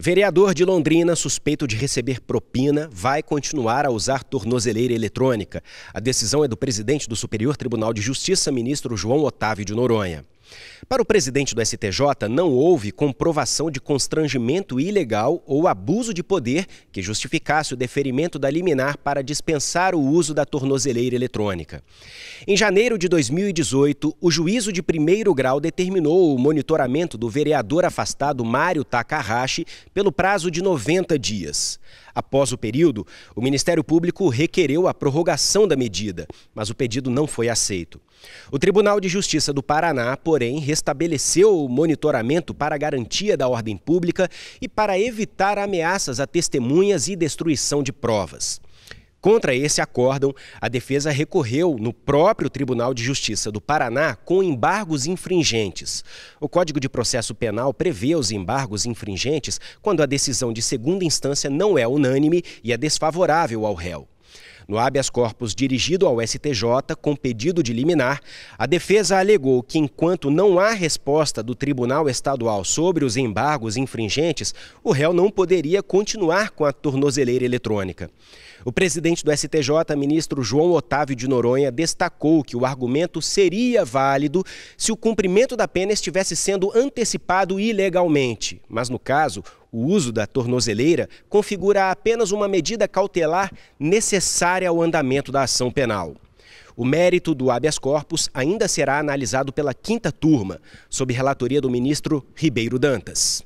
Vereador de Londrina, suspeito de receber propina, vai continuar a usar tornozeleira eletrônica. A decisão é do presidente do Superior Tribunal de Justiça, ministro João Otávio de Noronha. Para o presidente do STJ, não houve comprovação de constrangimento ilegal ou abuso de poder que justificasse o deferimento da liminar para dispensar o uso da tornozeleira eletrônica. Em janeiro de 2018, o juízo de primeiro grau determinou o monitoramento do vereador afastado Mário Takahashi pelo prazo de 90 dias. Após o período, o Ministério Público requereu a prorrogação da medida, mas o pedido não foi aceito. O Tribunal de Justiça do Paraná, porém, restabeleceu o monitoramento para garantia da ordem pública e para evitar ameaças a testemunhas e destruição de provas. Contra esse acórdão, a defesa recorreu no próprio Tribunal de Justiça do Paraná com embargos infringentes. O Código de Processo Penal prevê os embargos infringentes quando a decisão de segunda instância não é unânime e é desfavorável ao réu. No habeas corpus dirigido ao STJ com pedido de liminar, a defesa alegou que, enquanto não há resposta do Tribunal Estadual sobre os embargos infringentes, o réu não poderia continuar com a tornozeleira eletrônica. O presidente do STJ, ministro João Otávio de Noronha, destacou que o argumento seria válido se o cumprimento da pena estivesse sendo antecipado ilegalmente. Mas, no caso, o uso da tornozeleira configura apenas uma medida cautelar necessária ao andamento da ação penal. O mérito do habeas corpus ainda será analisado pela quinta turma, sob relatoria do ministro Ribeiro Dantas.